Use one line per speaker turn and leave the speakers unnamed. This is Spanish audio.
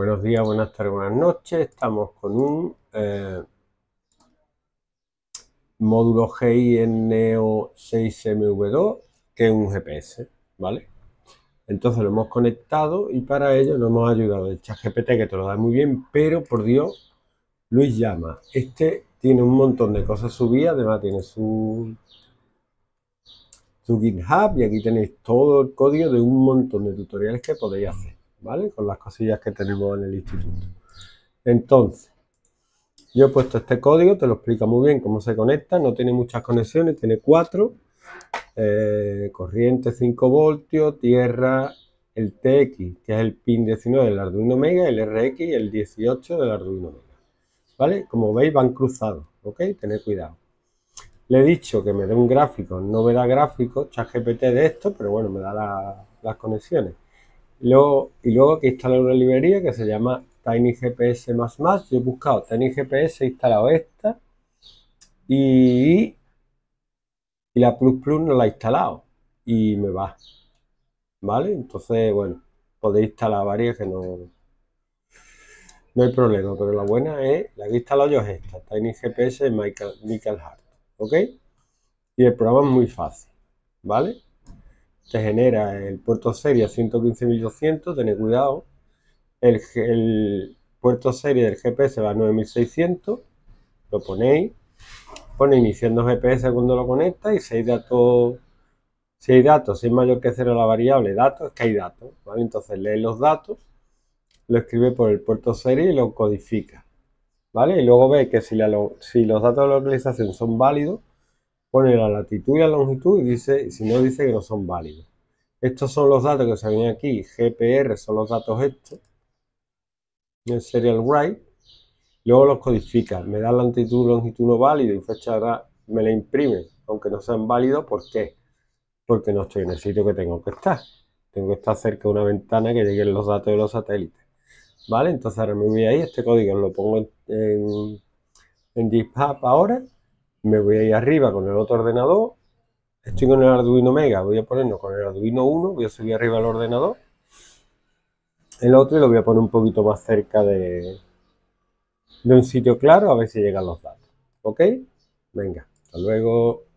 Buenos días, buenas tardes, buenas noches. Estamos con un eh, módulo GIN Neo 6MV2 que es un GPS, ¿vale? Entonces lo hemos conectado y para ello nos hemos ayudado el GPT que te lo da muy bien, pero por Dios, Luis llama. Este tiene un montón de cosas subidas, además tiene su su GitHub y aquí tenéis todo el código de un montón de tutoriales que podéis hacer. ¿vale? Con las cosillas que tenemos en el instituto. Entonces, yo he puesto este código, te lo explica muy bien cómo se conecta, no tiene muchas conexiones, tiene cuatro, eh, corriente 5 voltios, tierra, el TX, que es el pin 19 del Arduino Mega, el RX y el 18 del Arduino Mega. ¿Vale? Como veis van cruzados, ¿ok? Tened cuidado. Le he dicho que me dé un gráfico, no me da gráfico, GPT de esto, pero bueno, me da las conexiones. Luego, y luego que instalar una librería que se llama Tiny GPS++. Yo he buscado TinyGPS, GPS, he instalado esta y, y la Plus Plus no la he instalado y me va. ¿Vale? Entonces, bueno, podéis instalar varias que no, no hay problema, pero la buena es, la que he instalado yo es esta, TinyGPS GPS Michael, Michael Hart, ¿ok? Y el programa es muy fácil, ¿vale? te genera el puerto serie a 115.200, tened cuidado. El, puerto serie del GPS va a 9.600, lo ponéis. Pone iniciando GPS cuando lo conecta y seis datos. Si hay datos, si es mayor que cero la variable datos, es que hay datos. Entonces lee los datos, lo escribe por el puerto serie y lo codifica. ¿Vale? Y luego ve que si, los datos de la localización son válidos, pone la latitud y la longitud y dice, si no dice que no son válidos. Estos son los datos que se ven aquí, GPR son los datos estos, en serial write, luego los codifica, me da latitud, longitud no válido y fecha edad me la imprime, aunque no sean válidos, ¿por qué? Porque no estoy en el sitio que tengo que estar. Tengo que estar cerca de una ventana que lleguen los datos de los satélites. ¿Vale? Entonces ahora me voy ahí, este código lo pongo en, en, en ahora me voy a ir arriba con el otro ordenador, estoy con el Arduino Mega, voy a ponerlo con el Arduino 1, voy a subir arriba el ordenador, el otro lo voy a poner un poquito más cerca de, de un sitio claro a ver si llegan los datos, ¿ok? Venga, hasta luego.